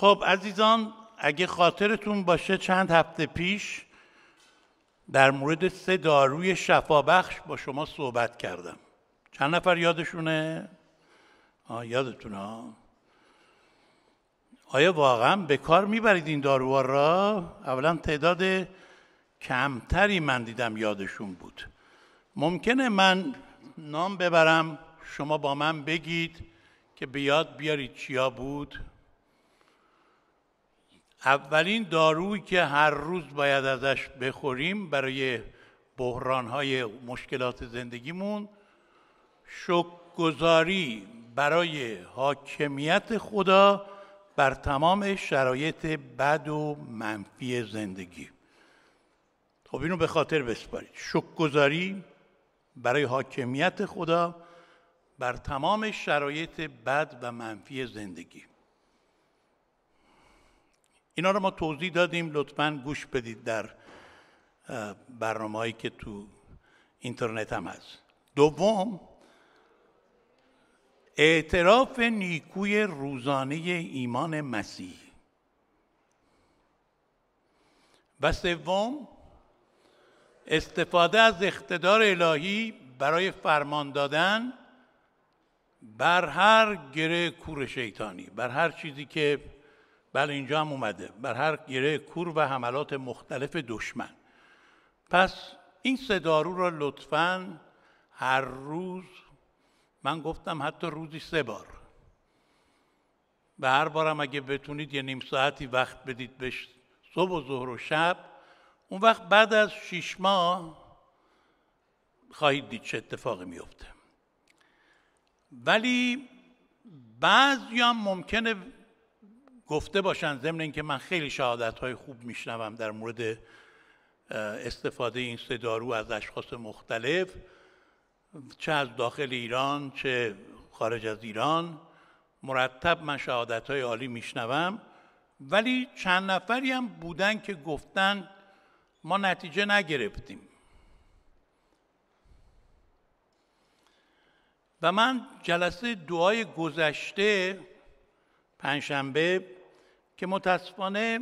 خب عزیزان اگه خاطرتون باشه چند هفته پیش در مورد سه داروی شفابخش با شما صحبت کردم چند نفر یادشونه؟ آه یادتونه آیا واقعا به کار میبرید این داروها را؟ اولا تعداد کمتری من دیدم یادشون بود ممکنه من نام ببرم شما با من بگید که بیاد بیارید چیا بود اولین دارویی که هر روز باید ازش بخوریم برای بحرانهای مشکلات زندگیمون شکرگزاری برای حاکمیت خدا بر تمام شرایط بد و منفی زندگی خب اینو به خاطر بسپارید شکرگزاری برای حاکمیت خدا بر تمام شرایط بد و منفی زندگی اینا رو ما توضیح دادیم لطفا گوش بدید در برنامه هایی که تو اینترنت هم هست دوم اعتراف نیکوی روزانه ایمان مسیح و سوم استفاده از اقتدار الهی برای فرمان دادن بر هر گره کور شیطانی بر هر چیزی که بله اینجا هم اومده بر هر گره کور و حملات مختلف دشمن پس این سه دارو را لطفا هر روز من گفتم حتی روزی سه بار به هر بارم اگه بتونید یه نیم ساعتی وقت بدید به صبح و ظهر و شب اون وقت بعد از شیش ماه خواهید دید چه اتفاقی میفته ولی بعضی هم ممکنه گفته باشن ضمن اینکه من خیلی شهادت های خوب میشنوم در مورد استفاده این سه دارو از اشخاص مختلف چه از داخل ایران چه خارج از ایران مرتب من شهادت های عالی میشنوم ولی چند نفری هم بودن که گفتن ما نتیجه نگرفتیم و من جلسه دعای گذشته پنجشنبه که متاسفانه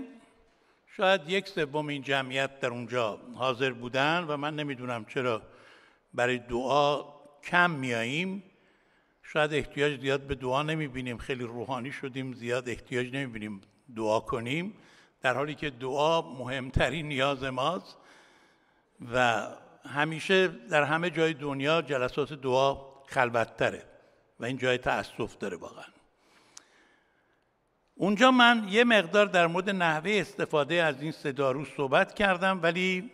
شاید یک سوم این جمعیت در اونجا حاضر بودن و من نمیدونم چرا برای دعا کم میاییم شاید احتیاج زیاد به دعا نمیبینیم خیلی روحانی شدیم زیاد احتیاج نمیبینیم دعا کنیم در حالی که دعا مهمترین نیاز ماست و همیشه در همه جای دنیا جلسات دعا خلوتتره و این جای تأسف داره واقعا اونجا من یه مقدار در مورد نحوه استفاده از این سه دارو صحبت کردم ولی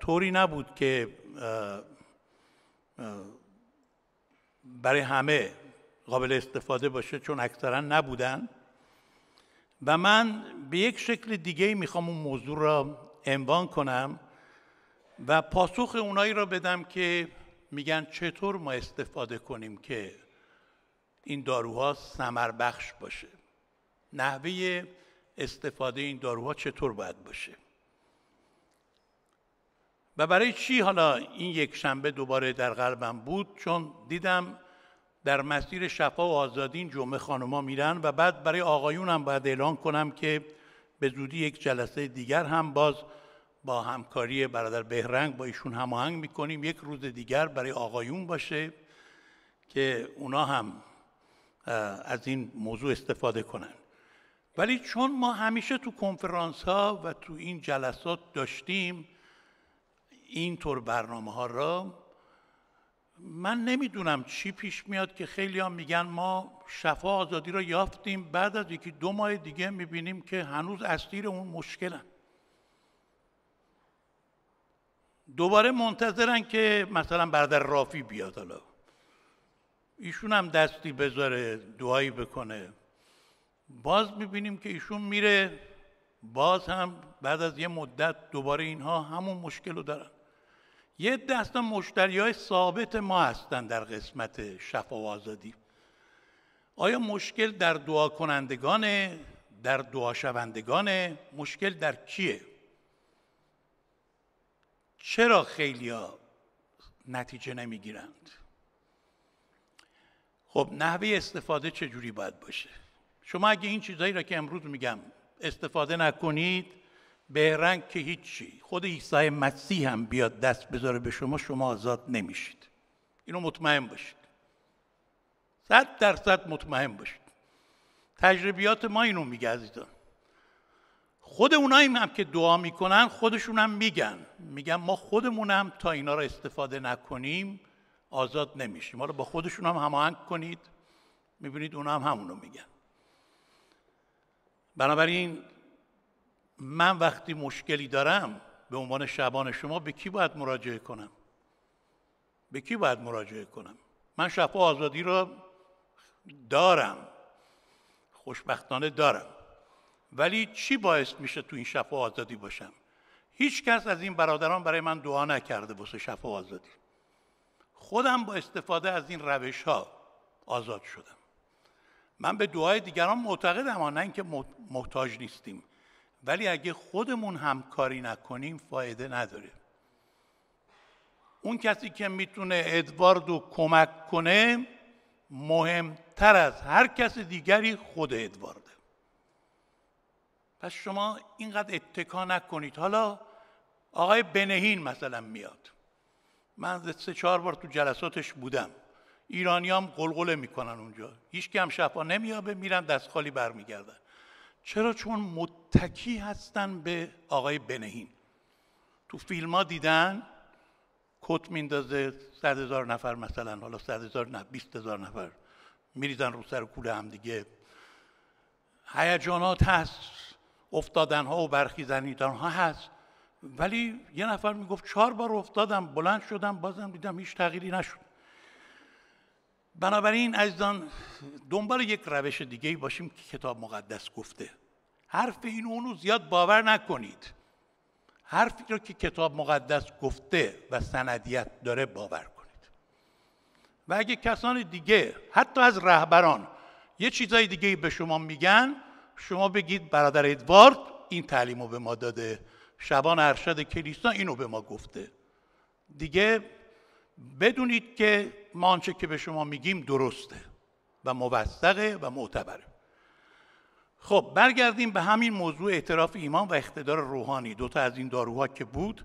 طوری نبود که برای همه قابل استفاده باشه چون اکثرا نبودن و من به یک شکل دیگه میخوام اون موضوع را عنوان کنم و پاسخ اونایی را بدم که میگن چطور ما استفاده کنیم که این داروها سمر بخش باشه نحوه استفاده این داروها چطور باید باشه و برای چی حالا این یک شنبه دوباره در قلبم بود چون دیدم در مسیر شفا و آزادی جمعه خانوما میرن و بعد برای آقایونم باید اعلان کنم که به زودی یک جلسه دیگر هم باز با همکاری برادر بهرنگ با ایشون هماهنگ میکنیم یک روز دیگر برای آقایون باشه که اونا هم از این موضوع استفاده کنن ولی چون ما همیشه تو کنفرانس ها و تو این جلسات داشتیم این طور برنامه ها را من نمیدونم چی پیش میاد که خیلی ها میگن ما شفا آزادی را یافتیم بعد از یکی دو ماه دیگه میبینیم که هنوز اسیر اون مشکلن دوباره منتظرن که مثلا برادر رافی بیاد حالا ایشون هم دستی بذاره دعایی بکنه باز میبینیم که ایشون میره باز هم بعد از یه مدت دوباره اینها همون مشکل رو دارن یه دست مشتری های ثابت ما هستن در قسمت شفا و آزادی آیا مشکل در دعا کنندگانه در دعا شوندگانه مشکل در کیه چرا ها نتیجه نمیگیرند خب نحوه استفاده چجوری باید باشه شما اگه این چیزایی را که امروز میگم استفاده نکنید به رنگ که هیچی خود عیسی مسیح هم بیاد دست بذاره به شما شما آزاد نمیشید اینو مطمئن باشید صد درصد مطمئن باشید تجربیات ما اینو میگه عزیزان خود اونایی هم که دعا میکنن خودشون هم میگن میگن ما خودمون هم تا اینا را استفاده نکنیم آزاد نمیشیم حالا با خودشون هم هماهنگ کنید میبینید اونا هم همونو میگن بنابراین من وقتی مشکلی دارم به عنوان شبان شما به کی باید مراجعه کنم به کی باید مراجعه کنم من شفا آزادی را دارم خوشبختانه دارم ولی چی باعث میشه تو این شفا آزادی باشم هیچ کس از این برادران برای من دعا نکرده واسه شفا آزادی خودم با استفاده از این روش ها آزاد شدم من به دعای دیگران معتقدم نه اینکه محتاج نیستیم ولی اگه خودمون همکاری نکنیم فایده نداره اون کسی که میتونه ادوارد رو کمک کنه مهمتر از هر کس دیگری خود ادوارده پس شما اینقدر اتکا نکنید حالا آقای بنهین مثلا میاد من سه چهار بار تو جلساتش بودم ایرانی هم قلقله میکنن اونجا هیچ هم شفا نمیابه میرن دست خالی برمیگردن چرا چون متکی هستن به آقای بنهین تو فیلم ها دیدن کت میندازه صد هزار نفر مثلا حالا صد هزار نه بیست هزار نفر میریزن رو سر کوله هم دیگه هیجانات هست افتادن ها و برخیزنیدن ها هست ولی یه نفر میگفت چهار بار افتادم بلند شدم بازم دیدم هیچ تغییری نشد بنابراین عزیزان دنبال یک روش دیگه ای باشیم که کتاب مقدس گفته حرف این اونو زیاد باور نکنید حرفی رو که کتاب مقدس گفته و سندیت داره باور کنید و اگه کسان دیگه حتی از رهبران یه چیزای دیگه به شما میگن شما بگید برادر ادوارد این تعلیم رو به ما داده شبان ارشد کلیسا اینو به ما گفته دیگه بدونید که ما آنچه که به شما میگیم درسته و موثقه و معتبره خب برگردیم به همین موضوع اعتراف ایمان و اقتدار روحانی دوتا از این داروها که بود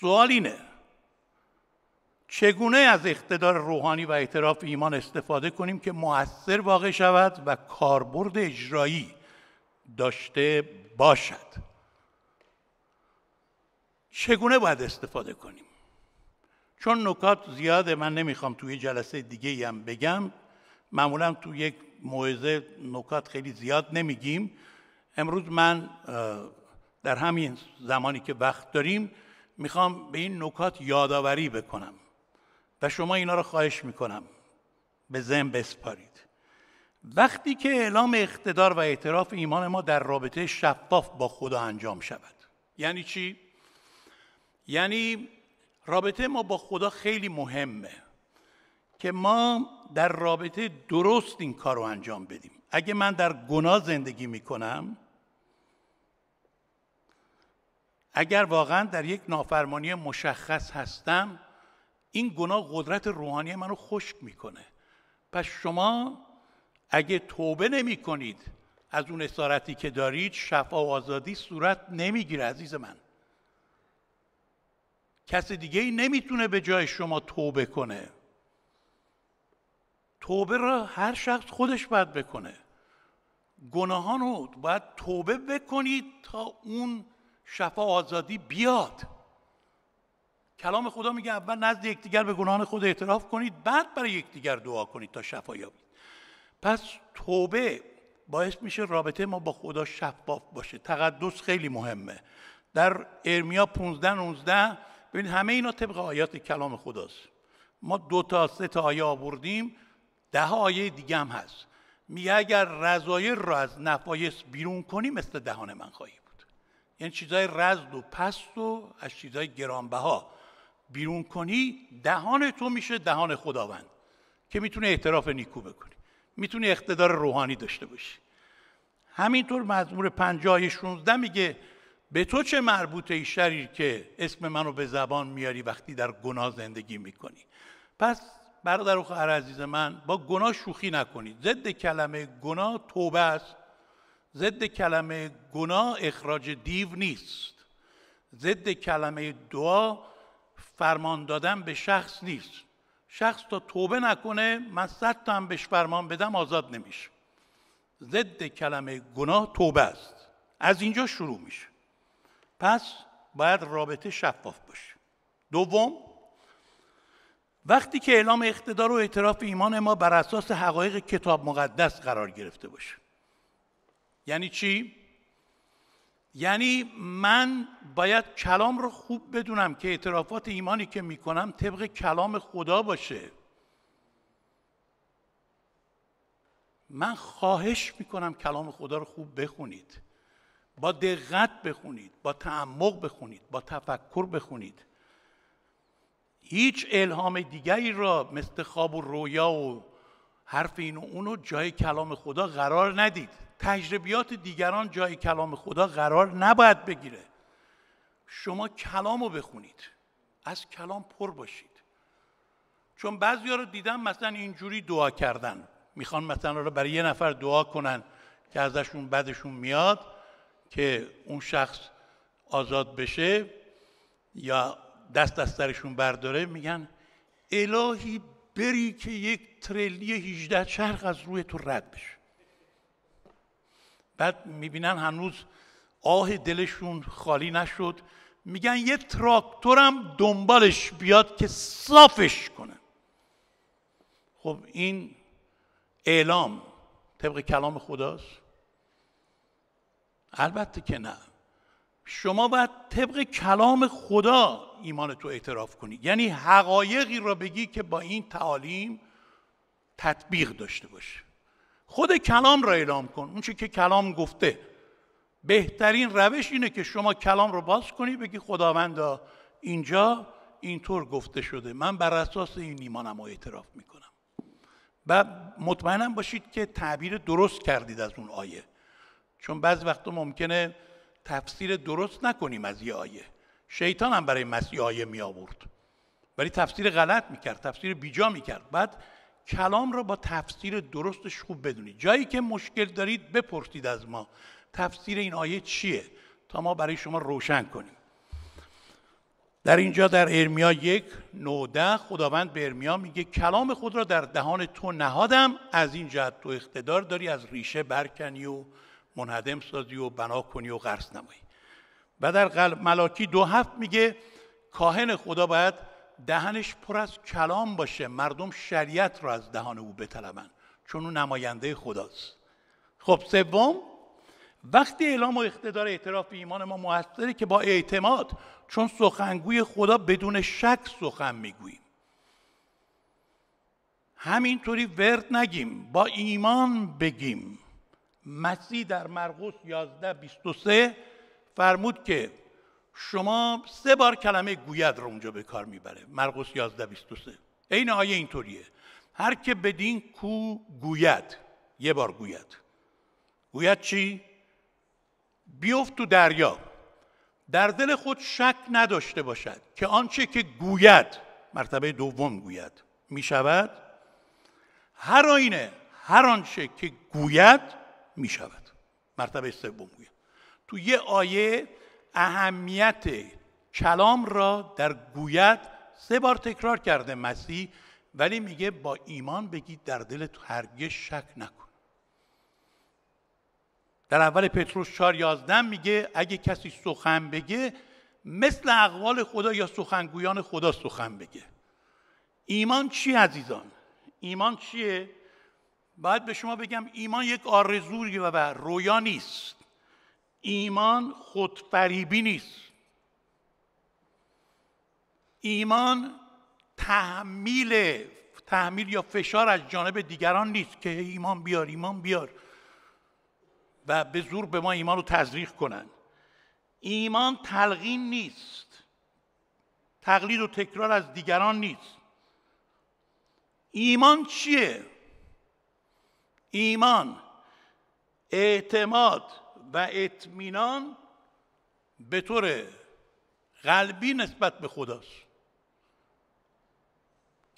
سوال اینه چگونه از اقتدار روحانی و اعتراف ایمان استفاده کنیم که مؤثر واقع شود و کاربرد اجرایی داشته باشد چگونه باید استفاده کنیم چون نکات زیاده من نمیخوام توی جلسه دیگه هم بگم معمولا تو یک موعظه نکات خیلی زیاد نمیگیم امروز من در همین زمانی که وقت داریم میخوام به این نکات یادآوری بکنم و شما اینا رو خواهش میکنم به ذهن بسپارید وقتی که اعلام اقتدار و اعتراف ایمان ما در رابطه شفاف با خدا انجام شود یعنی چی یعنی رابطه ما با خدا خیلی مهمه که ما در رابطه درست این کار رو انجام بدیم اگه من در گناه زندگی میکنم اگر واقعا در یک نافرمانی مشخص هستم این گناه قدرت روحانی منو خشک میکنه پس شما اگه توبه نمی کنید از اون اسارتی که دارید شفا و آزادی صورت نمیگیره عزیز من کسی دیگه ای نمیتونه به جای شما توبه کنه توبه را هر شخص خودش باید بکنه گناهان رو باید توبه بکنید تا اون شفا آزادی بیاد کلام خدا میگه اول نزد یکدیگر به گناهان خود اعتراف کنید بعد برای یکدیگر دعا کنید تا شفا یابید پس توبه باعث میشه رابطه ما با خدا شفاف باشه تقدس خیلی مهمه در ارمیا 15 19 ببین همه اینا طبق آیات کلام خداست ما دو تا سه تا آیه آوردیم ده آیه دیگه هم هست میگه اگر رضایر را از نفایس بیرون کنی مثل دهان من خواهی بود یعنی چیزای رزد و پست و از چیزای گرانبها بیرون کنی دهان تو میشه دهان خداوند که میتونه اعتراف نیکو بکنی میتونه اقتدار روحانی داشته باشی همینطور مزمور آیه 16 میگه به تو چه مربوطه ای شریر که اسم منو به زبان میاری وقتی در گناه زندگی میکنی پس برادر و خواهر عزیز من با گناه شوخی نکنید ضد کلمه گناه توبه است ضد کلمه گناه اخراج دیو نیست ضد کلمه دعا فرمان دادن به شخص نیست شخص تا توبه نکنه من صد تا هم بهش فرمان بدم آزاد نمیشه ضد کلمه گناه توبه است از اینجا شروع میشه پس باید رابطه شفاف باشه دوم وقتی که اعلام اقتدار و اعتراف ایمان ما بر اساس حقایق کتاب مقدس قرار گرفته باشه یعنی چی یعنی من باید کلام رو خوب بدونم که اعترافات ایمانی که کنم طبق کلام خدا باشه من خواهش میکنم کلام خدا رو خوب بخونید با دقت بخونید با تعمق بخونید با تفکر بخونید هیچ الهام دیگری را مثل خواب و رویا و حرف این و اونو جای کلام خدا قرار ندید تجربیات دیگران جای کلام خدا قرار نباید بگیره شما کلام رو بخونید از کلام پر باشید چون بعضی ها رو دیدم مثلا اینجوری دعا کردن میخوان مثلا رو برای یه نفر دعا کنن که ازشون بدشون میاد که اون شخص آزاد بشه یا دست از سرشون برداره میگن الهی بری که یک تریلی 18 چرخ از روی تو رد بشه بعد میبینن هنوز آه دلشون خالی نشد میگن یه تراکتورم دنبالش بیاد که صافش کنه خب این اعلام طبق کلام خداست البته که نه شما باید طبق کلام خدا ایمان تو اعتراف کنی یعنی حقایقی را بگی که با این تعالیم تطبیق داشته باشه خود کلام را اعلام کن اون که کلام گفته بهترین روش اینه که شما کلام رو باز کنی بگی خداوندا اینجا اینطور گفته شده من بر اساس این ایمانم رو اعتراف میکنم و مطمئنم باشید که تعبیر درست کردید از اون آیه چون بعض وقتا ممکنه تفسیر درست نکنیم از یه آیه شیطان هم برای مسیح آیه می آورد ولی تفسیر غلط میکرد تفسیر بیجا میکرد بعد کلام را با تفسیر درستش خوب بدونید جایی که مشکل دارید بپرسید از ما تفسیر این آیه چیه تا ما برای شما روشن کنیم در اینجا در ارمیا یک نوده خداوند به ارمیا میگه کلام خود را در دهان تو نهادم از این جهت تو اقتدار داری از ریشه برکنی و منهدم سازی و بنا کنی و غرس نمایی و در قلب ملاکی دو هفت میگه کاهن خدا باید دهنش پر از کلام باشه مردم شریعت را از دهان او بطلبند چون او نماینده خداست خب سوم وقتی اعلام و اقتدار اعتراف ایمان ما موثره که با اعتماد چون سخنگوی خدا بدون شک سخن میگوییم همینطوری ورد نگیم با ایمان بگیم مسیح در مرقس 11 23 فرمود که شما سه بار کلمه گوید رو اونجا به کار میبره مرقس 11 23 عین آیه اینطوریه هر که بدین کو گوید یه بار گوید گوید چی بیفت تو دریا در دل خود شک نداشته باشد که آنچه که گوید مرتبه دوم گوید میشود؟ هر آینه هر آنچه که گوید می شود مرتبه سوم میگه تو یه آیه اهمیت کلام را در گوید سه بار تکرار کرده مسیح ولی میگه با ایمان بگید در تو هرگز شک نکن در اول پتروس 4 11 میگه اگه کسی سخن بگه مثل اقوال خدا یا سخنگویان خدا سخن بگه ایمان چی عزیزان ایمان چیه باید به شما بگم ایمان یک آرزوی و رویا نیست ایمان خودفریبی نیست ایمان تحمیل تحمیل یا فشار از جانب دیگران نیست که ایمان بیار ایمان بیار و به زور به ما ایمان رو تزریق کنن ایمان تلقین نیست تقلید و تکرار از دیگران نیست ایمان چیه ایمان اعتماد و اطمینان به طور قلبی نسبت به خداست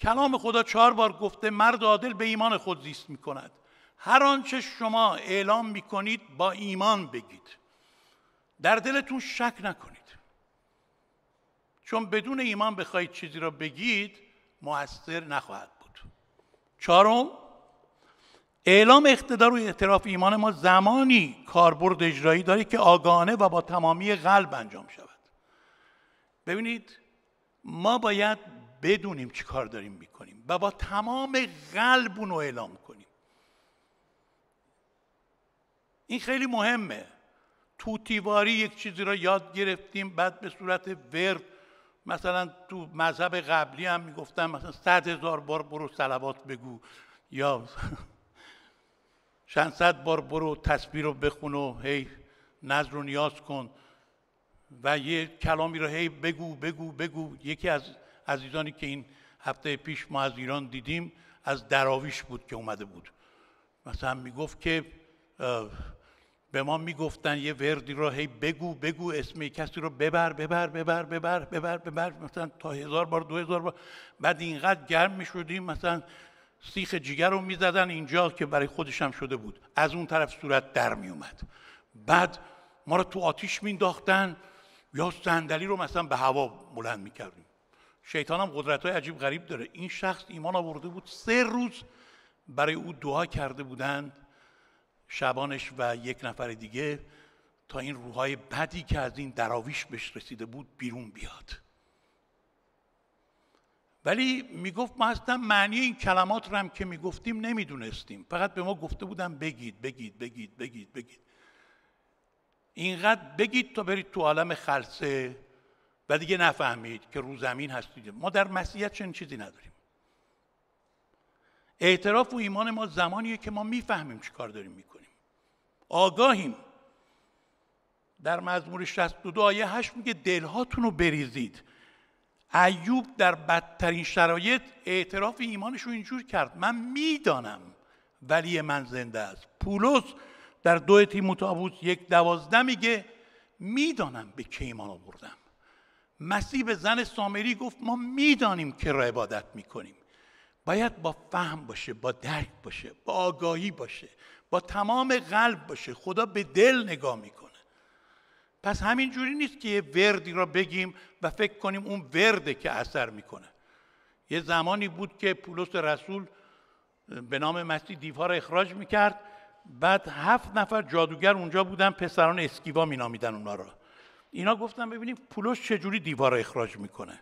کلام خدا چهار بار گفته مرد عادل به ایمان خود زیست می کند هر آنچه شما اعلام می کنید با ایمان بگید در دلتون شک نکنید چون بدون ایمان بخواید چیزی را بگید موثر نخواهد بود چهارم اعلام اقتدار و اعتراف ایمان ما زمانی کاربرد اجرایی داره که آگاهانه و با تمامی قلب انجام شود ببینید ما باید بدونیم چی کار داریم میکنیم و با تمام قلب رو اعلام کنیم این خیلی مهمه توتیواری یک چیزی را یاد گرفتیم بعد به صورت ورد مثلا تو مذهب قبلی هم میگفتن مثلا صد هزار بار برو سلوات بگو یا چند بار برو تسبیح رو بخون و هی نظر و نیاز کن و یه کلامی رو هی بگو بگو بگو یکی از عزیزانی که این هفته پیش ما از ایران دیدیم از دراویش بود که اومده بود مثلا میگفت که به ما میگفتن یه وردی رو هی بگو بگو اسم کسی رو ببر ببر ببر ببر ببر ببر مثلا تا هزار بار دو هزار بار بعد اینقدر گرم میشدیم مثلا سیخ جیگر رو میزدن اینجا که برای خودش هم شده بود از اون طرف صورت در میومد بعد ما رو تو آتیش مینداختن یا صندلی رو مثلا به هوا بلند میکردیم شیطان هم قدرت های عجیب غریب داره این شخص ایمان آورده بود سه روز برای او دعا کرده بودند شبانش و یک نفر دیگه تا این روحای بدی که از این دراویش بهش رسیده بود بیرون بیاد ولی میگفت ما اصلا معنی این کلمات رو هم که میگفتیم نمیدونستیم فقط به ما گفته بودن بگید بگید بگید بگید بگید اینقدر بگید تا برید تو عالم خلصه و دیگه نفهمید که رو زمین هستید ما در مسیحیت چنین چیزی نداریم اعتراف و ایمان ما زمانیه که ما میفهمیم چی کار داریم میکنیم آگاهیم در مزمور 62 آیه 8 میگه دلهاتون رو بریزید ایوب در بدترین شرایط اعتراف ایمانش رو اینجور کرد من میدانم ولی من زنده است پولس در دو تیموتائوس یک دوازده میگه میدانم به که ایمان آوردم مسیح به زن سامری گفت ما میدانیم که را عبادت میکنیم باید با فهم باشه با درک باشه با آگاهی باشه با تمام قلب باشه خدا به دل نگاه میکنه پس جوری نیست که یه وردی را بگیم و فکر کنیم اون ورده که اثر میکنه یه زمانی بود که پولس رسول به نام مسیح دیوها را اخراج میکرد بعد هفت نفر جادوگر اونجا بودن پسران اسکیوا مینامیدن اونا را اینا گفتن ببینیم پولس چجوری دیوار را اخراج میکنه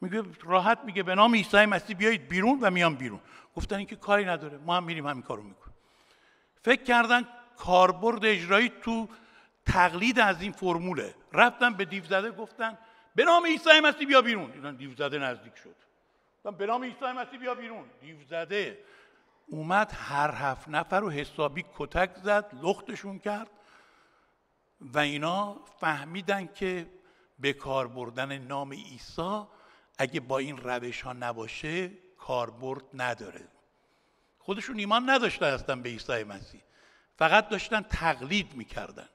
میگه راحت میگه به نام عیسی مسیح بیایید بیرون و میام بیرون گفتن اینکه کاری نداره ما هم میریم همین کارو میکنیم فکر کردن کاربرد اجرایی تو تقلید از این فرموله رفتن به دیو زده گفتن به نام عیسی مسیح بیا بیرون اینا دیو نزدیک شد به نام عیسی مسیح بیا بیرون دیو اومد هر هفت نفر رو حسابی کتک زد لختشون کرد و اینا فهمیدن که به کار بردن نام عیسی اگه با این روش ها نباشه کاربرد نداره خودشون ایمان نداشته هستن به عیسی مسیح فقط داشتن تقلید میکردن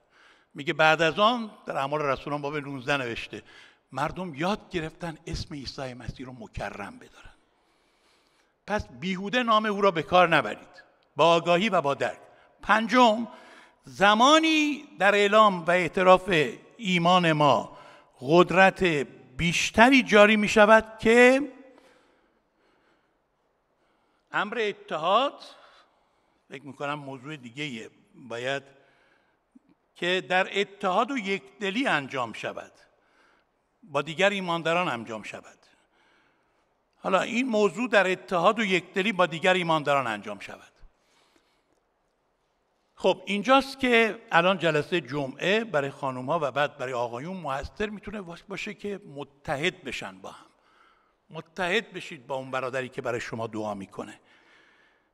میگه بعد از آن در اعمال رسولان باب 19 نوشته مردم یاد گرفتن اسم عیسی مسیح رو مکرم بدارن پس بیهوده نام او را به کار نبرید با آگاهی و با درک پنجم زمانی در اعلام و اعتراف ایمان ما قدرت بیشتری جاری می شود که امر اتحاد فکر می کنم موضوع دیگه باید که در اتحاد و یکدلی انجام شود با دیگر ایمانداران انجام شود حالا این موضوع در اتحاد و یکدلی با دیگر ایمانداران انجام شود خب اینجاست که الان جلسه جمعه برای خانوم ها و بعد برای آقایون موثر میتونه باشه که متحد بشن با هم متحد بشید با اون برادری که برای شما دعا میکنه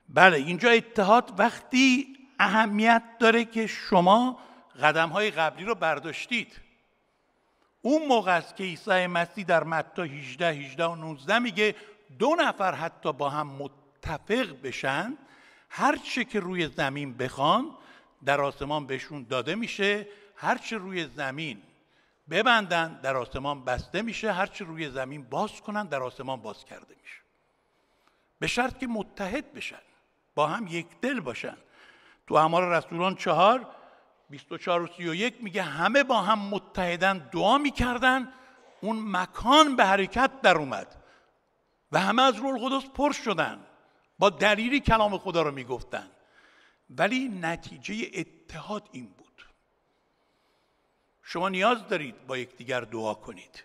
بله اینجا اتحاد وقتی اهمیت داره که شما قدم های قبلی رو برداشتید اون موقع است که عیسی مسیح در متی 18 18 و 19 میگه دو نفر حتی با هم متفق بشن هر چه که روی زمین بخوان در آسمان بهشون داده میشه هر چه روی زمین ببندن در آسمان بسته میشه هر چه روی زمین باز کنن در آسمان باز کرده میشه به شرط که متحد بشن با هم یک دل باشن تو اعمال رسولان چهار 24 و 31 میگه همه با هم متحدن دعا میکردن اون مکان به حرکت در اومد و همه از روح القدس پر شدن با دلیلی کلام خدا رو میگفتن ولی نتیجه اتحاد این بود شما نیاز دارید با یکدیگر دعا کنید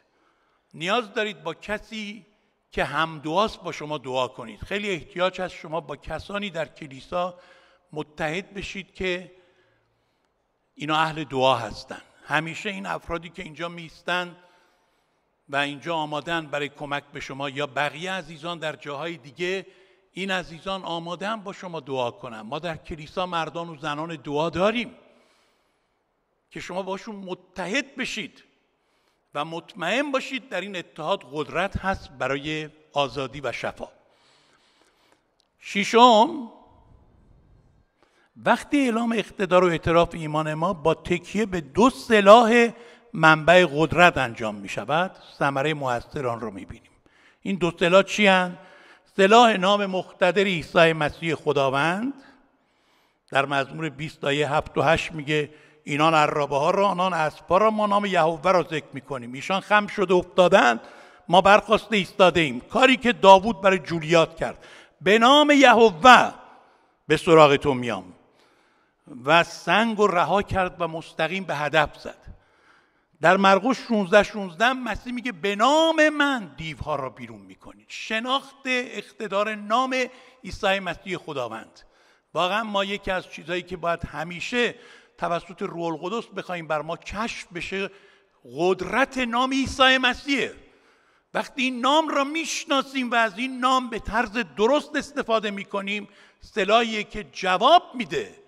نیاز دارید با کسی که هم دعاست با شما دعا کنید خیلی احتیاج هست شما با کسانی در کلیسا متحد بشید که اینا اهل دعا هستند همیشه این افرادی که اینجا میستن و اینجا آمادن برای کمک به شما یا بقیه عزیزان در جاهای دیگه این عزیزان آمادن با شما دعا کنن ما در کلیسا مردان و زنان دعا داریم که شما باشون متحد بشید و مطمئن باشید در این اتحاد قدرت هست برای آزادی و شفا ششم وقتی اعلام اقتدار و اعتراف ایمان ما با تکیه به دو سلاح منبع قدرت انجام می شود ثمره مؤثر آن رو می بینیم این دو سلاح چی هن؟ سلاح نام مختدر عیسی مسیح خداوند در مزمور 20 آیه 7 و 8 میگه اینان عرابه ها را آنان اسپا را ما نام یهوه را ذکر میکنیم ایشان خم شده افتادند ما برخواسته ایستاده ایم کاری که داوود برای جولیات کرد به نام یهوه به سراغ تو میام و سنگ و رها کرد و مستقیم به هدف زد در مرقس 16 16 مسیح میگه به نام من دیوها را بیرون میکنید شناخت اقتدار نام عیسی مسیح خداوند واقعا ما یکی از چیزهایی که باید همیشه توسط روح القدس بخوایم بر ما کشف بشه قدرت نام عیسی مسیح وقتی این نام را میشناسیم و از این نام به طرز درست استفاده میکنیم سلاحیه که جواب میده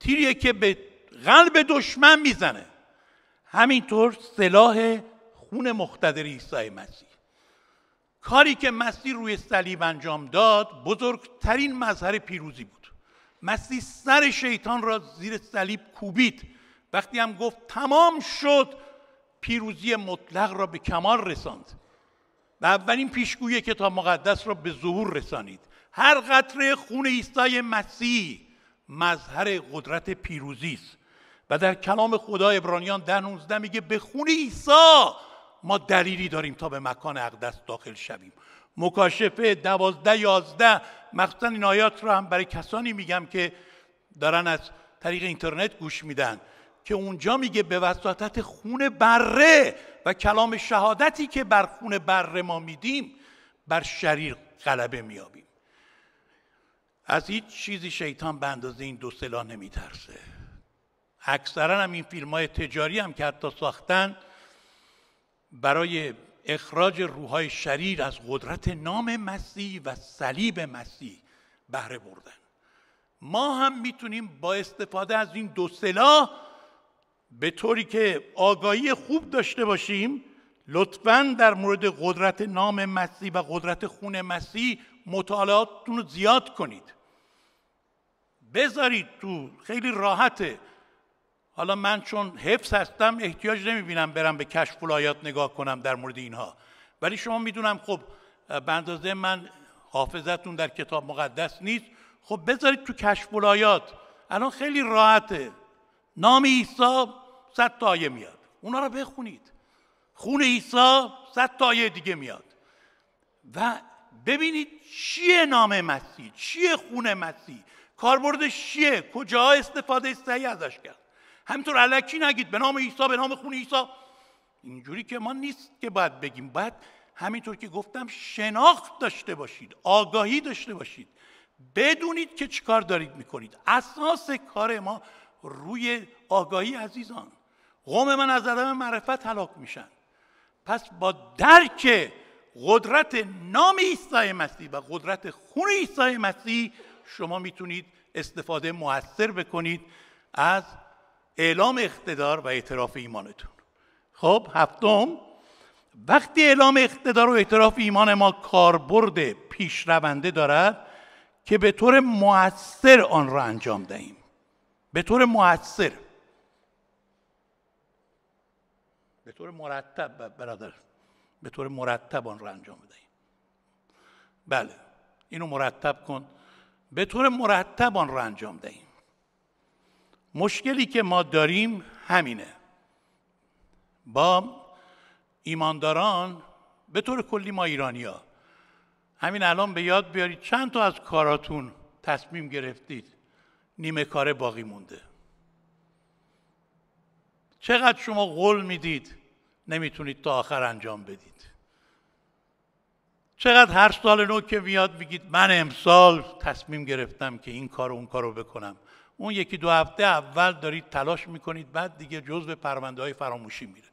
تیریه که به قلب دشمن میزنه همینطور سلاح خون مختدر عیسی مسیح کاری که مسیح روی صلیب انجام داد بزرگترین مظهر پیروزی بود مسیح سر شیطان را زیر صلیب کوبید وقتی هم گفت تمام شد پیروزی مطلق را به کمال رساند و اولین پیشگویی کتاب مقدس را به ظهور رسانید هر قطره خون عیسی مسیح مظهر قدرت پیروزی است و در کلام خدا ابرانیان ده 19 میگه به خون عیسی ما دلیلی داریم تا به مکان اقدس داخل شویم مکاشفه دوازده یازده مخصوصا این آیات رو هم برای کسانی میگم که دارن از طریق اینترنت گوش میدن که اونجا میگه به وساطت خون بره و کلام شهادتی که بر خون بره ما میدیم بر شریر غلبه میابیم از هیچ چیزی شیطان به اندازه این دو سلا نمیترسه اکثرا هم این فیلم های تجاری هم که حتی ساختن برای اخراج روحای شریر از قدرت نام مسیح و صلیب مسیح بهره بردن ما هم میتونیم با استفاده از این دو سلاح به طوری که آگاهی خوب داشته باشیم لطفا در مورد قدرت نام مسیح و قدرت خون مسیح مطالعاتتون رو زیاد کنید بذارید تو خیلی راحته حالا من چون حفظ هستم احتیاج نمیبینم برم به کشف الایات نگاه کنم در مورد اینها ولی شما میدونم خب به اندازه من حافظتون در کتاب مقدس نیست خب بذارید تو کشف الایات الان خیلی راحته نام عیسی صد تا آیه میاد اونا رو بخونید خون عیسی صد تا آیه دیگه میاد و ببینید چیه نام مسیح چیه خون مسیح کاربردش چیه کجا استفاده صحیح ازش کرد همینطور علکی نگید به نام عیسی به نام خون عیسی اینجوری که ما نیست که باید بگیم باید همینطور که گفتم شناخت داشته باشید آگاهی داشته باشید بدونید که چیکار دارید میکنید اساس کار ما روی آگاهی عزیزان قوم من از عدم معرفت هلاک میشن پس با درک قدرت نام عیسی مسیح و قدرت خون عیسی مسیح شما میتونید استفاده موثر بکنید از اعلام اقتدار و اعتراف ایمانتون خب هفتم وقتی اعلام اقتدار و اعتراف ایمان ما کاربرد پیشرونده دارد که به طور موثر آن را انجام دهیم به طور موثر به طور مرتب برادر به طور مرتب آن را انجام دهیم بله اینو مرتب کن به طور مرتب آن را انجام دهیم مشکلی که ما داریم همینه با ایمانداران به طور کلی ما ایرانیا همین الان به یاد بیارید چند تا از کاراتون تصمیم گرفتید نیمه کار باقی مونده چقدر شما قول میدید نمیتونید تا آخر انجام بدید چقدر هر سال نو که میاد میگید من امسال تصمیم گرفتم که این کار و اون کار رو بکنم اون یکی دو هفته اول دارید تلاش میکنید بعد دیگه جز به پرونده های فراموشی میره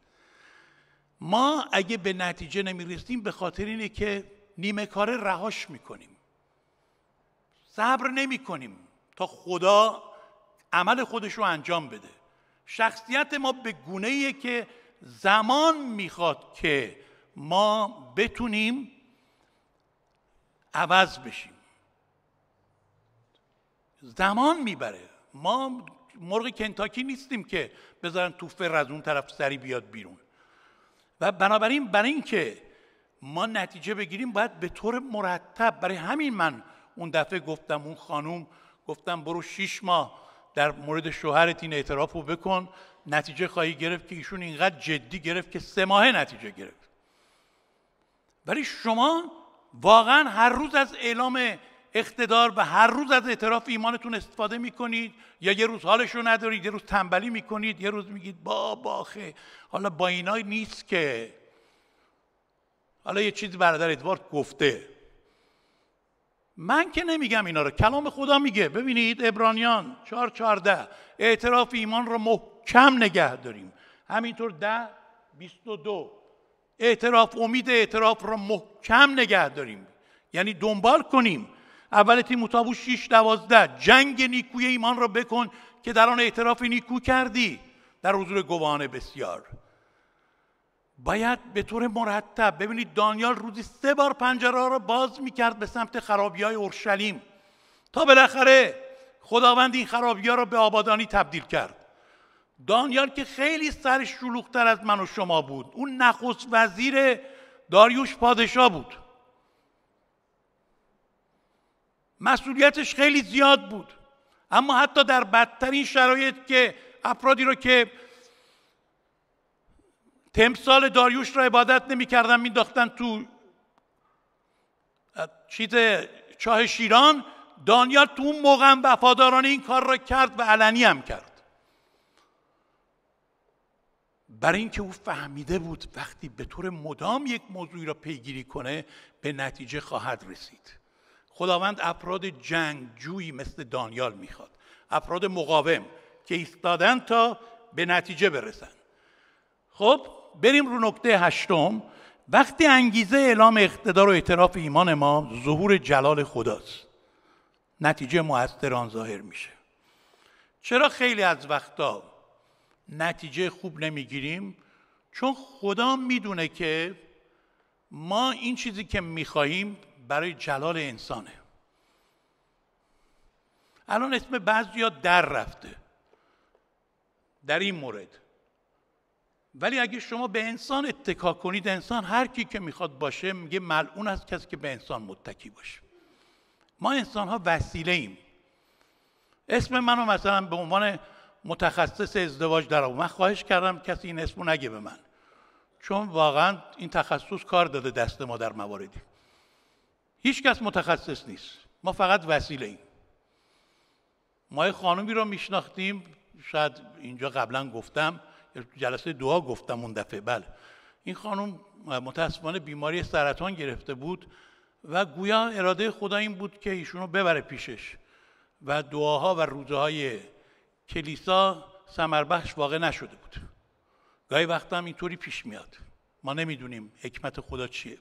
ما اگه به نتیجه نمیرسیم به خاطر اینه که نیمه کاره رهاش میکنیم صبر نمیکنیم تا خدا عمل خودش رو انجام بده شخصیت ما به گونه که زمان میخواد که ما بتونیم عوض بشیم زمان میبره ما مرغ کنتاکی نیستیم که بذارن تو فر از اون طرف سری بیاد بیرون و بنابراین برای اینکه ما نتیجه بگیریم باید به طور مرتب برای همین من اون دفعه گفتم اون خانوم گفتم برو شیش ماه در مورد شوهرت این اعتراف رو بکن نتیجه خواهی گرفت که ایشون اینقدر جدی گرفت که سه ماهه نتیجه گرفت ولی شما واقعا هر روز از اعلام اقتدار و هر روز از اعتراف ایمانتون استفاده میکنید یا یه روز حالش رو ندارید یه روز تنبلی میکنید یه روز میگید با باخه حالا با اینای نیست که حالا یه چیزی برادر ادوارد گفته من که نمیگم اینا رو کلام خدا میگه ببینید ابرانیان چهار 14 اعتراف ایمان رو محکم نگه داریم همینطور ده دو اعتراف امید اعتراف را محکم نگه داریم یعنی دنبال کنیم اول متابو 6 12 جنگ نیکوی ایمان را بکن که در آن اعتراف نیکو کردی در حضور گواهان بسیار باید به طور مرتب ببینید دانیال روزی سه بار پنجره را باز میکرد به سمت خرابی های اورشلیم تا بالاخره خداوند این خرابی ها را به آبادانی تبدیل کرد دانیال که خیلی سر شلوغتر از من و شما بود اون نخست وزیر داریوش پادشاه بود مسئولیتش خیلی زیاد بود اما حتی در بدترین شرایط که افرادی رو که تمثال داریوش را عبادت نمیکردن مینداختن تو چیز چاه شیران دانیال تو اون موقع وفادارانه این کار را کرد و علنی هم کرد برای اینکه او فهمیده بود وقتی به طور مدام یک موضوعی را پیگیری کنه به نتیجه خواهد رسید خداوند افراد جنگجویی مثل دانیال میخواد افراد مقاوم که ایستادن تا به نتیجه برسن خب بریم رو نکته هشتم وقتی انگیزه اعلام اقتدار و اعتراف ایمان ما ظهور جلال خداست نتیجه مؤثر ظاهر میشه چرا خیلی از وقتا نتیجه خوب نمیگیریم چون خدا میدونه که ما این چیزی که میخواهیم برای جلال انسانه الان اسم ها در رفته در این مورد ولی اگه شما به انسان اتکا کنید انسان هر کی که میخواد باشه میگه ملعون است کسی که به انسان متکی باشه ما انسان ها وسیله ایم اسم منو مثلا به عنوان متخصص ازدواج در من خواهش کردم کسی این اسمو نگه به من چون واقعا این تخصص کار داده دست ما در مواردی هیچ کس متخصص نیست ما فقط وسیله ایم ما خانومی رو میشناختیم شاید اینجا قبلا گفتم جلسه دعا گفتم اون دفعه بله این خانم متاسفانه بیماری سرطان گرفته بود و گویا اراده خدا این بود که ایشونو ببره پیشش و دعاها و روزهای کلیسا سمربخش واقع نشده بود گاهی وقتا اینطوری پیش میاد ما نمیدونیم حکمت خدا چیه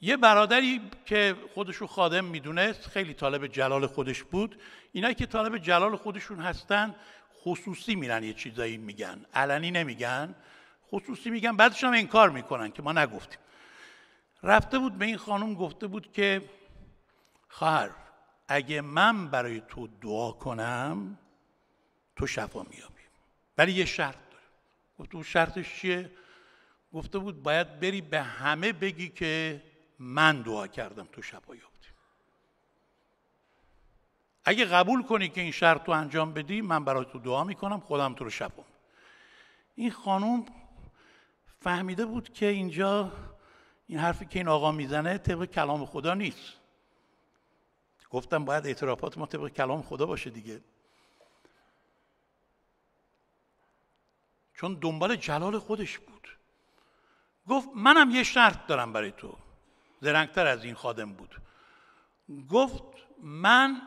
یه برادری که خودش رو خادم میدونست خیلی طالب جلال خودش بود اینایی که طالب جلال خودشون هستن خصوصی میرن یه چیزایی میگن علنی نمیگن خصوصی میگن بعدش هم انکار میکنن که ما نگفتیم رفته بود به این خانم گفته بود که خواهر اگه من برای تو دعا کنم تو شفا میابی ولی یه شرط داره گفت اون شرطش چیه گفته بود باید بری به همه بگی که من دعا کردم تو شفا یابدی اگه قبول کنی که این شرط تو انجام بدی من برای تو دعا میکنم خودم تو رو شفا این خانم فهمیده بود که اینجا این حرفی که این آقا میزنه طبق کلام خدا نیست گفتم باید اعترافات ما طبق کلام خدا باشه دیگه چون دنبال جلال خودش بود گفت منم یه شرط دارم برای تو زرنگتر از این خادم بود گفت من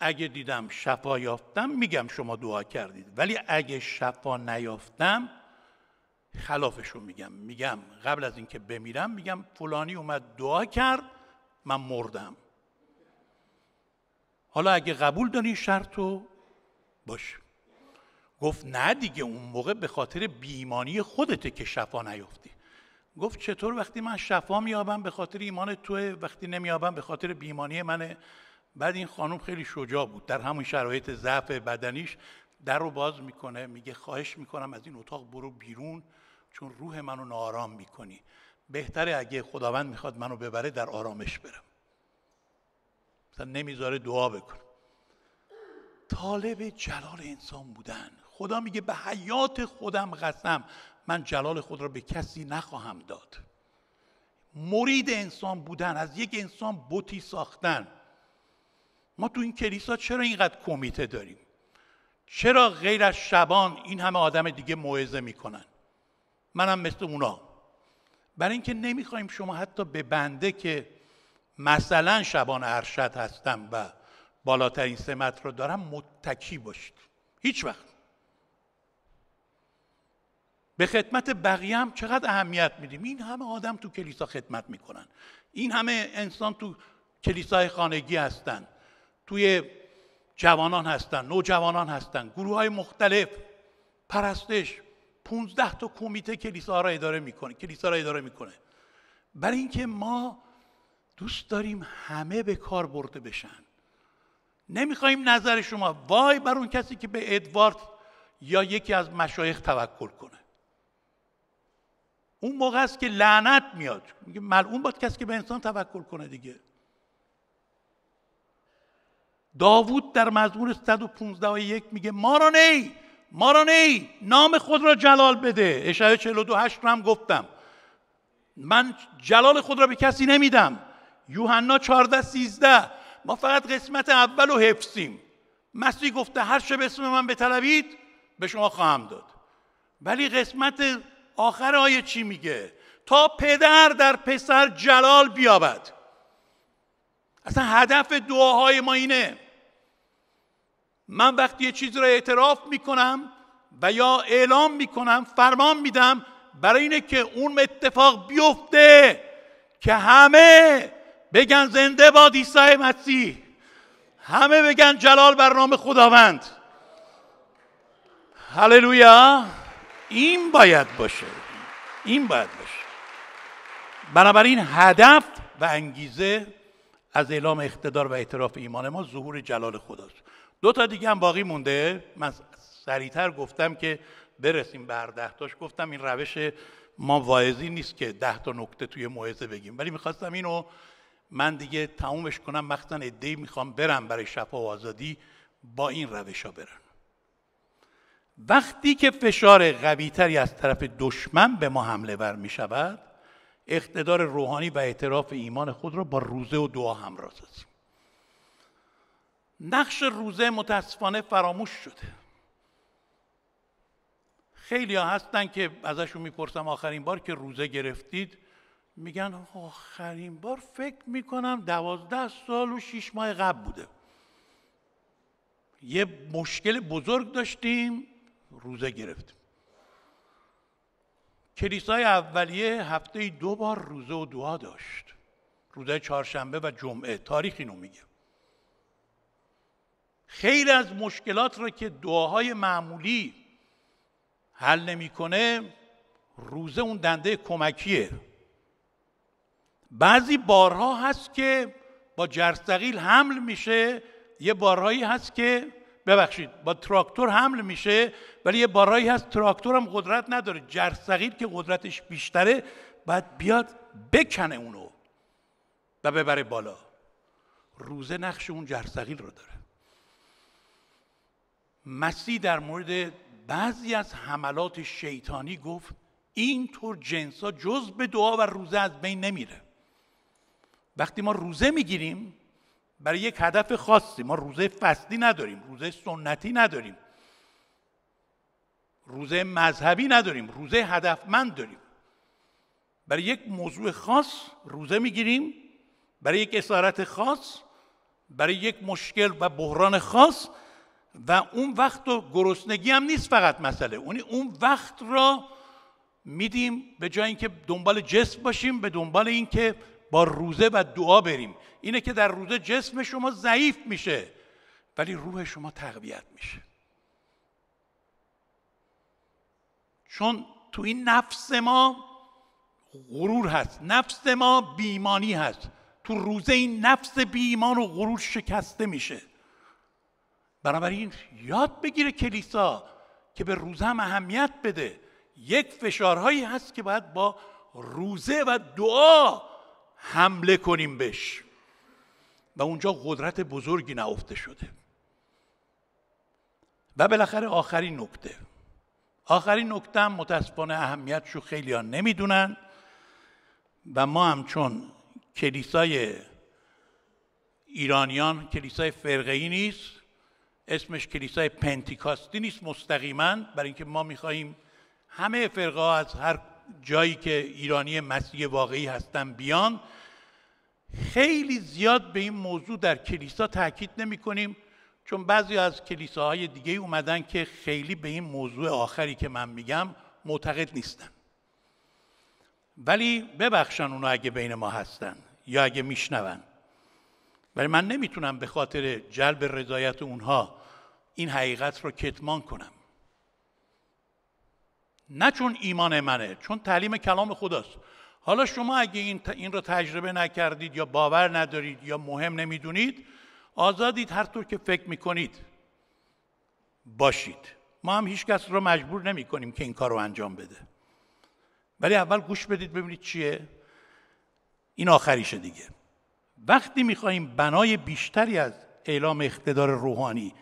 اگه دیدم شفا یافتم میگم شما دعا کردید ولی اگه شفا نیافتم خلافشو میگم میگم قبل از اینکه بمیرم میگم فلانی اومد دعا کرد من مردم حالا اگه قبول داری شرطو باش گفت نه دیگه اون موقع به خاطر بیمانی خودته که شفا نیفتی گفت چطور وقتی من شفا میابم به خاطر ایمان توه وقتی نمیابم به خاطر بیمانی منه بعد این خانم خیلی شجاع بود در همون شرایط ضعف بدنیش در رو باز میکنه میگه خواهش میکنم از این اتاق برو بیرون چون روح منو نارام میکنی بهتره اگه خداوند میخواد منو ببره در آرامش برم مثلا نمیذاره دعا بکنم طالب جلال انسان بودن خدا میگه به حیات خودم قسم من جلال خود را به کسی نخواهم داد مرید انسان بودن از یک انسان بوتی ساختن ما تو این کلیسا چرا اینقدر کمیته داریم چرا غیر از شبان این همه آدم دیگه موعظه میکنن منم مثل اونا برای اینکه نمیخوایم شما حتی به بنده که مثلا شبان ارشد هستم و بالاترین سمت رو دارم متکی باشید هیچ وقت به خدمت بقیه هم چقدر اهمیت میدیم این همه آدم تو کلیسا خدمت میکنن این همه انسان تو کلیسای خانگی هستن توی جوانان هستن نوجوانان هستن گروه های مختلف پرستش 15 تا کمیته کلیسا را اداره میکنه کلیسا را اداره میکنه برای اینکه ما دوست داریم همه به کار برده بشن نمیخوایم نظر شما وای بر اون کسی که به ادوارد یا یکی از مشایخ توکل کنه اون موقع است که لعنت میاد میگه ملعون باد کسی که به انسان توکل کنه دیگه داوود در مزمور 115 و یک میگه ما را نی ما را نی نام خود را جلال بده اشعیا 42 8 رو هم گفتم من جلال خود را به کسی نمیدم یوحنا 14 13 ما فقط قسمت اول رو حفظیم مسیح گفته هر چه به اسم من بطلبید به شما خواهم داد ولی قسمت آخر آیه چی میگه تا پدر در پسر جلال بیابد اصلا هدف دعاهای ما اینه من وقتی یه چیزی را اعتراف میکنم و یا اعلام میکنم فرمان میدم برای اینه که اون اتفاق بیفته که همه بگن زنده باد عیسی مسیح همه بگن جلال بر نام خداوند هللویا این باید باشه این باید باشه بنابراین هدف و انگیزه از اعلام اقتدار و اعتراف ایمان ما ظهور جلال خداست دو تا دیگه هم باقی مونده من سریعتر گفتم که برسیم به هر دهتاش گفتم این روش ما واعظی نیست که ده تا نکته توی موعظه بگیم ولی میخواستم اینو من دیگه تمومش کنم مخصوصا ادهی میخوام برم برای شفا و آزادی با این روش ها برم وقتی که فشار تری از طرف دشمن به ما حمله ور می شود اقتدار روحانی و اعتراف ایمان خود را با روزه و دعا همراه سازیم نقش روزه متاسفانه فراموش شده خیلی ها هستن که ازشون میپرسم آخرین بار که روزه گرفتید میگن آخرین بار فکر میکنم دوازده سال و شیش ماه قبل بوده یه مشکل بزرگ داشتیم روزه گرفتیم کلیسای اولیه هفته دو بار روزه و دعا داشت روزه چهارشنبه و جمعه تاریخی اینو میگه خیلی از مشکلات را که دعاهای معمولی حل نمیکنه روزه اون دنده کمکیه بعضی بارها هست که با جرثقیل حمل میشه یه بارهایی هست که ببخشید با تراکتور حمل میشه ولی یه بارایی هست تراکتور هم قدرت نداره جرثقیل که قدرتش بیشتره باید بیاد بکنه اونو و ببره بالا روزه نقش اون جرثقیل رو داره مسیح در مورد بعضی از حملات شیطانی گفت اینطور جنس جنسا جز به دعا و روزه از بین نمیره وقتی ما روزه میگیریم برای یک هدف خاصی ما روزه فصلی نداریم روزه سنتی نداریم روزه مذهبی نداریم روزه هدفمند داریم برای یک موضوع خاص روزه میگیریم برای یک اسارت خاص برای یک مشکل و بحران خاص و اون وقت و گرسنگی هم نیست فقط مسئله اونی یعنی اون وقت را میدیم به جای اینکه دنبال جسم باشیم به دنبال اینکه با روزه و دعا بریم اینه که در روزه جسم شما ضعیف میشه ولی روح شما تقویت میشه چون تو این نفس ما غرور هست نفس ما بیمانی هست تو روزه این نفس بیمان و غرور شکسته میشه بنابراین یاد بگیره کلیسا که به روزه هم اهمیت بده یک فشارهایی هست که باید با روزه و دعا حمله کنیم بهش و اونجا قدرت بزرگی نهفته شده و بالاخره آخرین نکته آخرین نکته هم متاسفانه اهمیتشو خیلی ها نمیدونن و ما هم چون کلیسای ایرانیان کلیسای فرقه ای نیست اسمش کلیسای پنتیکاستی نیست مستقیما برای اینکه ما میخواهیم همه فرقه ها از هر جایی که ایرانی مسیح واقعی هستن بیان خیلی زیاد به این موضوع در کلیسا تاکید نمی کنیم چون بعضی از کلیساهای دیگه اومدن که خیلی به این موضوع آخری که من میگم معتقد نیستن ولی ببخشن اونو اگه بین ما هستن یا اگه میشنون ولی من نمیتونم به خاطر جلب رضایت اونها این حقیقت رو کتمان کنم نه چون ایمان منه چون تعلیم کلام خداست حالا شما اگه این, این تجربه نکردید یا باور ندارید یا مهم نمیدونید آزادید هر طور که فکر میکنید باشید ما هم هیچ کس رو مجبور نمی کنیم که این کار رو انجام بده ولی اول گوش بدید ببینید چیه این آخریشه دیگه وقتی میخواهیم بنای بیشتری از اعلام اقتدار روحانی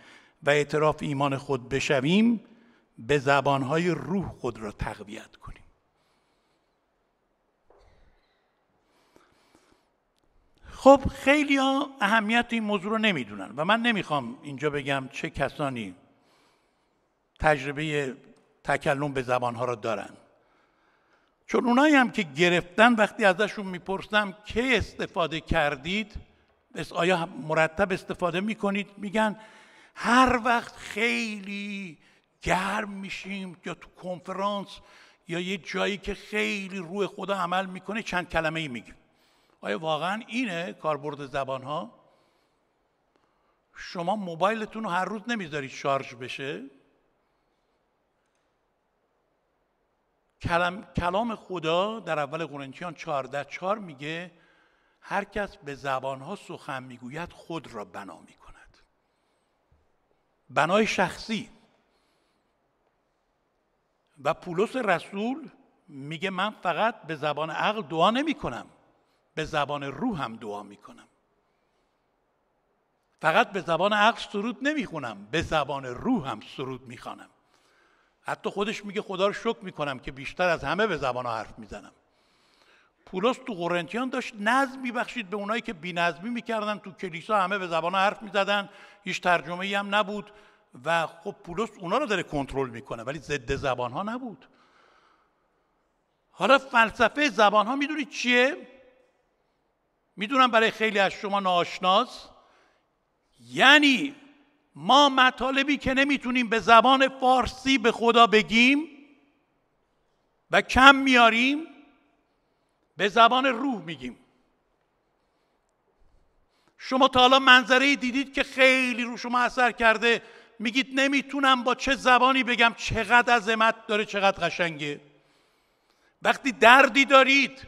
و اعتراف ایمان خود بشویم به زبانهای روح خود را تقویت کنیم خب خیلی ها اهمیت این موضوع رو نمیدونن و من نمیخوام اینجا بگم چه کسانی تجربه تکلم به زبانها را دارن چون اونایی هم که گرفتن وقتی ازشون میپرسم کی استفاده کردید آیا مرتب استفاده میکنید میگن هر وقت خیلی گرم میشیم یا تو کنفرانس یا یه جایی که خیلی روی خدا عمل میکنه چند کلمه ای میگیم آیا واقعا اینه کاربرد زبان ها شما موبایلتون رو هر روز نمیذارید شارژ بشه کلام خدا در اول قرنتیان 14 4 میگه هر کس به ها سخن میگوید خود را بنا میکند بنای شخصی و پولس رسول میگه من فقط به زبان عقل دعا نمی کنم به زبان روح هم دعا میکنم. فقط به زبان عقل سرود نمی خونم به زبان روح هم سرود می حتی خودش میگه خدا رو شکر می که بیشتر از همه به زبان حرف می پولس تو قرنتیان داشت نظم میبخشید به اونایی که بی‌نظمی میکردن تو کلیسا همه به زبان حرف میزدن هیچ ترجمه ای هم نبود و خب پولس اونا رو داره کنترل میکنه ولی ضد زبان ها نبود حالا فلسفه زبان ها میدونید چیه میدونم برای خیلی از شما ناشناس یعنی ما مطالبی که نمیتونیم به زبان فارسی به خدا بگیم و کم میاریم به زبان روح میگیم شما تا حالا منظره دیدید که خیلی رو شما اثر کرده میگید نمیتونم با چه زبانی بگم چقدر عظمت داره چقدر قشنگه وقتی دردی دارید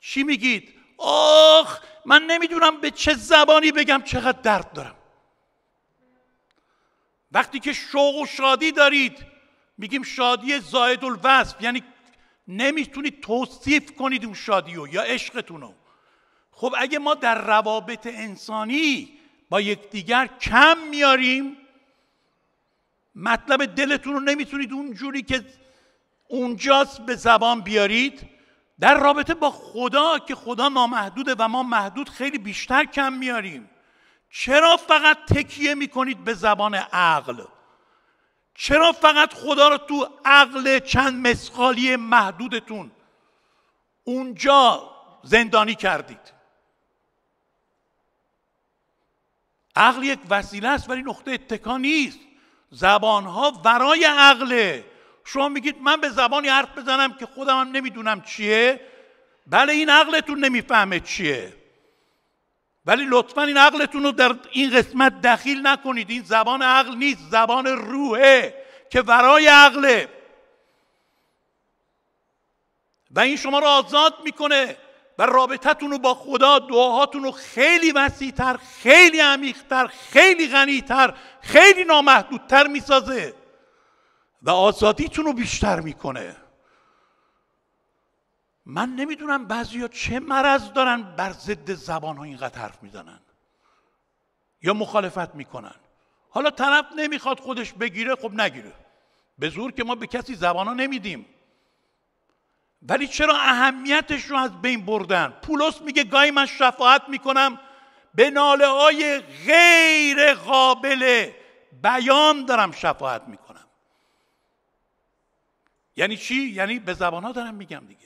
چی میگید آخ من نمیدونم به چه زبانی بگم چقدر درد دارم وقتی که شوق و شادی دارید میگیم شادی زاید الوصف یعنی نمیتونید توصیف کنید اون شادی رو یا عشقتون رو خب اگه ما در روابط انسانی با یکدیگر کم میاریم مطلب دلتون رو نمیتونید اونجوری که اونجاست به زبان بیارید در رابطه با خدا که خدا نامحدوده و ما محدود خیلی بیشتر کم میاریم چرا فقط تکیه میکنید به زبان عقل چرا فقط خدا رو تو عقل چند مسخالی محدودتون اونجا زندانی کردید عقل یک وسیله است ولی نقطه اتکا نیست زبان ها ورای عقله شما میگید من به زبانی حرف بزنم که خودم هم نمیدونم چیه بله این عقلتون نمیفهمه چیه ولی لطفا این عقلتون رو در این قسمت دخیل نکنید این زبان عقل نیست زبان روحه که ورای عقله و این شما رو آزاد میکنه و رابطتون رو با خدا دعاهاتون رو خیلی وسیعتر خیلی عمیقتر خیلی غنیتر خیلی نامحدودتر میسازه و آزادیتون رو بیشتر میکنه من نمیدونم ها چه مرض دارن بر ضد زبان ها اینقدر حرف میزنن یا مخالفت میکنن حالا طرف نمیخواد خودش بگیره خب نگیره به زور که ما به کسی زبان ها نمیدیم ولی چرا اهمیتش رو از بین بردن پولس میگه گاهی من شفاعت میکنم به ناله های غیر قابل بیان دارم شفاعت میکنم یعنی چی؟ یعنی به زبان ها دارم میگم دیگه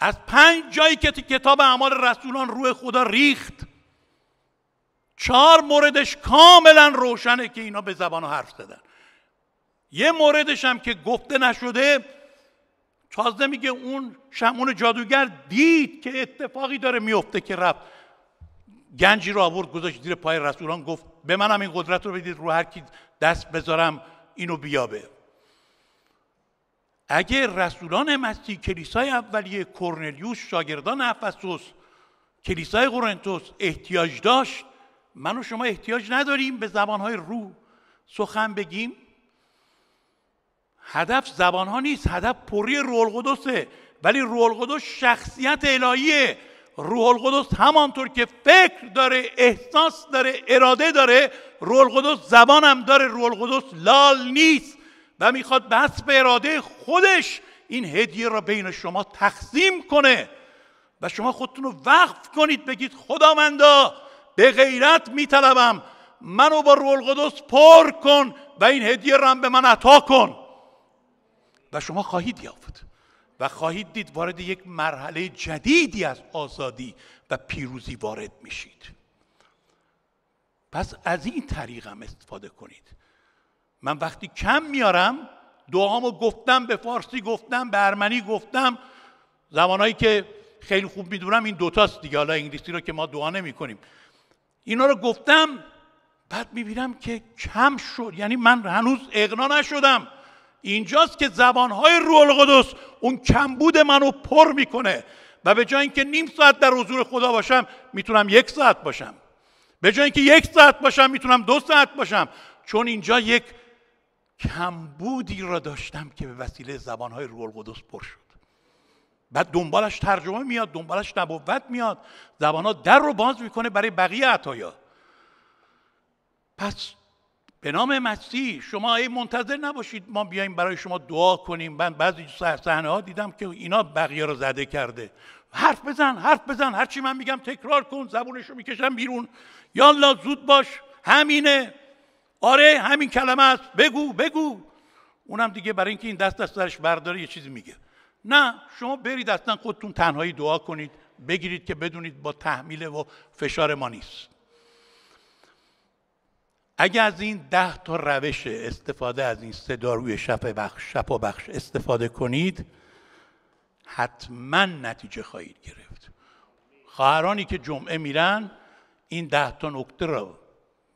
از پنج جایی که کتاب اعمال رسولان روی خدا ریخت چهار موردش کاملا روشنه که اینا به زبان ها حرف زدن یه موردش هم که گفته نشده تازه میگه اون شمون جادوگر دید که اتفاقی داره میفته که رفت گنجی رو آورد گذاشت زیر پای رسولان گفت به منم این قدرت رو بدید رو هر کی دست بذارم اینو بیابه اگه رسولان مسیح کلیسای اولیه کورنلیوس شاگردان افسوس کلیسای قرنتوس احتیاج داشت من و شما احتیاج نداریم به زبانهای روح سخن بگیم هدف زبان ها نیست هدف پری روح القدسه ولی روح القدس شخصیت الهیه روح القدس همانطور که فکر داره احساس داره اراده داره روح القدس زبانم داره روح القدس لال نیست و میخواد به اراده خودش این هدیه را بین شما تقسیم کنه و شما خودتون رو وقف کنید بگید خداوندا به غیرت میطلبم منو با روح القدس پر کن و این هدیه را هم به من عطا کن و شما خواهید یافت و خواهید دید وارد یک مرحله جدیدی از آزادی و پیروزی وارد میشید پس از این طریقم استفاده کنید من وقتی کم میارم دعامو گفتم به فارسی گفتم به ارمنی گفتم زمانهایی که خیلی خوب میدونم این دوتاست دیگه حالا انگلیسی رو که ما دعا نمی کنیم اینا رو گفتم بعد میبینم که کم شد یعنی من هنوز اقنا نشدم اینجاست که زبانهای روح القدس اون کمبود منو پر میکنه و به جای اینکه نیم ساعت در حضور خدا باشم میتونم یک ساعت باشم به جای اینکه یک ساعت باشم میتونم دو ساعت باشم چون اینجا یک کمبودی را داشتم که به وسیله زبانهای روح پر شد بعد دنبالش ترجمه میاد دنبالش نبوت میاد زبانها در رو باز میکنه برای بقیه عطایا پس به نام مسیح شما ای منتظر نباشید ما بیایم برای شما دعا کنیم من بعضی صحنه ها دیدم که اینا بقیه رو زده کرده حرف بزن حرف بزن هر چی من میگم تکرار کن زبونش رو میکشم بیرون لا زود باش همینه آره همین کلمه است بگو بگو اونم دیگه برای اینکه این دست از سرش برداره یه چیزی میگه نه شما برید اصلا خودتون تنهایی دعا کنید بگیرید که بدونید با تحمیل و فشار ما نیست اگر از این ده تا روش استفاده از این سه داروی شفا بخش بخش استفاده کنید حتما نتیجه خواهید گرفت خواهرانی که جمعه میرن این ده تا نکته را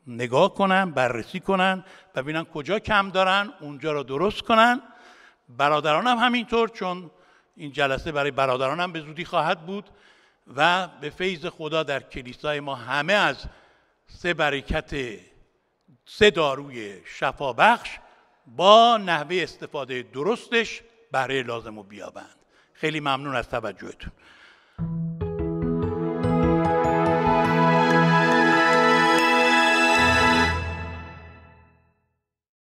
نگاه کنن بررسی کنن و ببینن کجا کم دارن اونجا را درست کنن برادران هم همینطور چون این جلسه برای برادران هم به زودی خواهد بود و به فیض خدا در کلیسای ما همه از سه برکت سه داروی شفابخش با نحوه استفاده درستش برای لازم رو بیابند خیلی ممنون از توجهتون